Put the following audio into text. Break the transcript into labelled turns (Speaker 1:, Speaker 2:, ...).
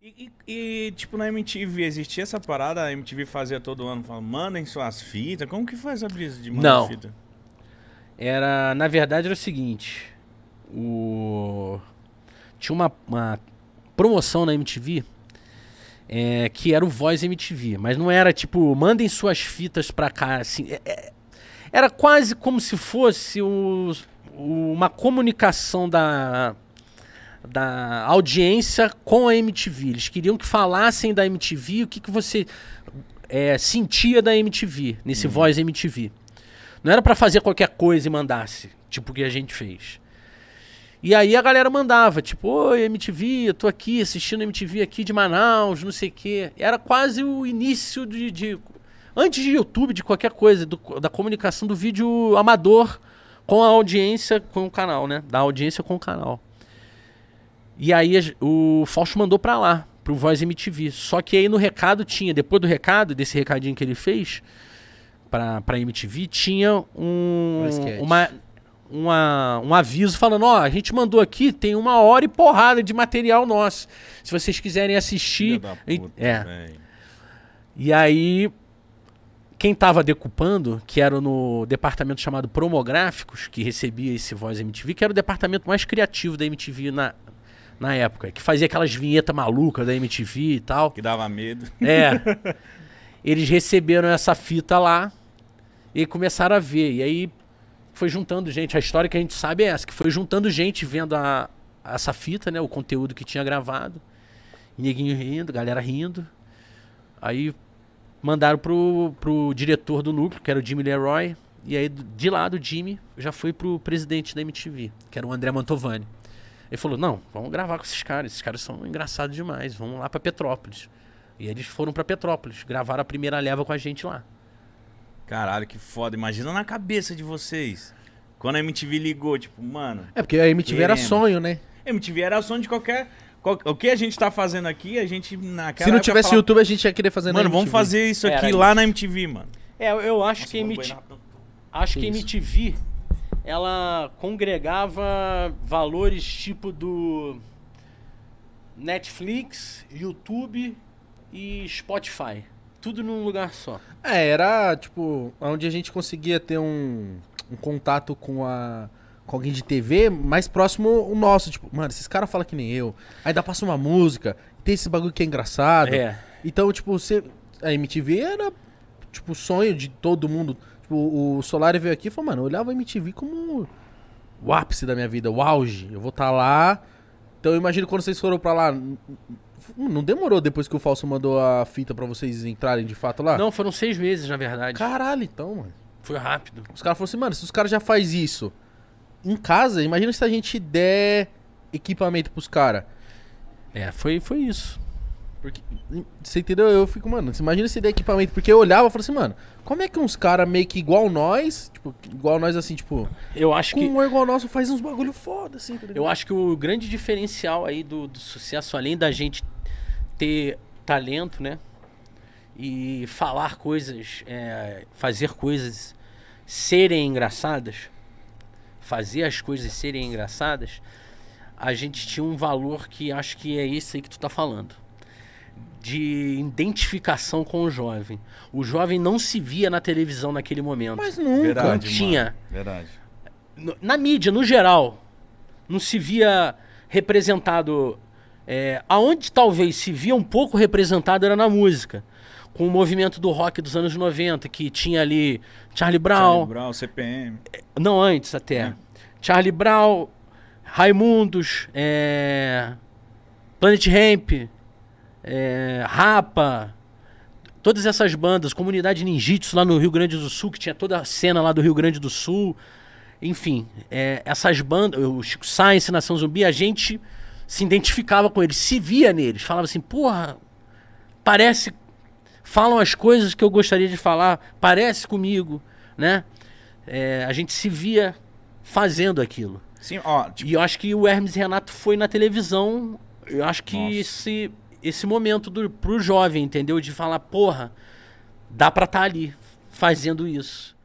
Speaker 1: E, e, e, tipo, na MTV existia essa parada? A MTV fazia todo ano, falando, mandem suas fitas. Como que faz a brisa de mandar Não. fita? Era, na verdade, era o seguinte. O... Tinha uma, uma promoção na MTV é, que era o Voz MTV, mas não era tipo, mandem suas fitas pra cá, assim. É, é, era quase como se fosse o, o, uma comunicação da da audiência com a MTV. Eles queriam que falassem da MTV, o que, que você é, sentia da MTV, nesse uhum. Voz MTV. Não era para fazer qualquer coisa e mandasse, tipo o que a gente fez. E aí a galera mandava, tipo, oi MTV, eu tô aqui assistindo MTV aqui de Manaus, não sei o quê. Era quase o início de, de antes de YouTube, de qualquer coisa, do, da comunicação do vídeo amador com a audiência, com o canal, né? Da audiência com o canal. E aí o Fausto mandou para lá, pro Voz MTV. Só que aí no recado tinha, depois do recado, desse recadinho que ele fez pra, pra MTV, tinha um, uma, uma, um aviso falando, ó, oh, a gente mandou aqui, tem uma hora e porrada de material nosso. Se vocês quiserem assistir... Puta, é. E aí, quem estava decupando, que era no departamento chamado Promográficos, que recebia esse Voz MTV, que era o departamento mais criativo da MTV na, na época, que fazia aquelas vinhetas malucas da MTV e tal. Que dava medo. É. Eles receberam essa fita lá e começaram a ver. E aí foi juntando gente. A história que a gente sabe é essa, que foi juntando gente vendo a, essa fita, né? O conteúdo que tinha gravado. neguinho rindo, galera rindo. Aí mandaram pro, pro diretor do núcleo, que era o Jimmy Leroy. E aí, de lá do Jimmy, já foi pro presidente da MTV, que era o André Mantovani. Ele falou: não, vamos gravar com esses caras. Esses caras são engraçados demais. Vamos lá para Petrópolis. E eles foram para Petrópolis, gravaram a primeira leva com a gente lá. Caralho, que foda. Imagina na cabeça de vocês. Quando a MTV ligou, tipo, mano.
Speaker 2: É porque a MTV queremos. era sonho, né?
Speaker 1: A MTV era sonho de qualquer. Qual, o que a gente tá fazendo aqui, a gente naquela. Se não tivesse YouTube, a gente ia querer fazer Mano, vamos fazer isso aqui era lá isso. na
Speaker 2: MTV, mano.
Speaker 1: É, eu acho Nossa, que MTV. Acho que, que MTV ela congregava valores tipo do Netflix, YouTube e Spotify. Tudo num lugar só.
Speaker 2: É, era tipo, onde a gente conseguia ter um, um contato com a com alguém de TV mais próximo o nosso. Tipo, mano, esses caras falam que nem eu. Aí dá passa uma música, tem esse bagulho que é engraçado. É. Então, tipo, você. A MTV era tipo, o sonho de todo mundo. Tipo, o Solar veio aqui e falou, mano, eu olhava a MTV como o ápice da minha vida, o auge. Eu vou estar tá lá. Então eu imagino quando vocês foram para lá. Não demorou depois que o Falso mandou a fita para vocês entrarem de fato lá? Não, foram seis meses, na verdade. Caralho, então, mano. Foi rápido. Os caras falaram assim, mano, se os caras já faz isso em casa, imagina se a gente der equipamento pros caras. É, foi, foi isso. Porque, você entendeu? Eu fico, mano, você imagina esse equipamento. Porque eu olhava e falava assim, mano, como é que uns caras meio que igual nós, tipo, igual nós assim, tipo. Eu acho com que. Um igual nosso faz uns bagulho foda, assim, tá Eu acho
Speaker 1: que o grande diferencial aí do, do sucesso, além da gente ter talento, né? E falar coisas, é, fazer coisas serem engraçadas, fazer as coisas serem engraçadas, a gente tinha um valor que acho que é esse aí que tu tá falando de identificação com o jovem. O jovem não se via na televisão naquele momento. Mas nunca. Verdade, não tinha. Mano. Verdade. Na mídia, no geral, não se via representado. É, aonde talvez se via um pouco representado era na música. Com o movimento do rock dos anos 90, que tinha ali Charlie Brown. Charlie Brown, CPM. É, não, antes até. É. Charlie Brown, Raimundos, é, Planet Ramp é, Rapa, todas essas bandas, comunidade ninjitsu lá no Rio Grande do Sul, que tinha toda a cena lá do Rio Grande do Sul. Enfim, é, essas bandas, o Chico Science, Nação Zumbi, a gente se identificava com eles, se via neles, falava assim, porra, parece. Falam as coisas que eu gostaria de falar, parece comigo, né? É, a gente se via fazendo aquilo. Sim, ó, tipo... E eu acho que o Hermes Renato foi na televisão. Eu acho que Nossa. se esse momento do, pro jovem, entendeu? De falar, porra, dá pra estar tá ali fazendo isso.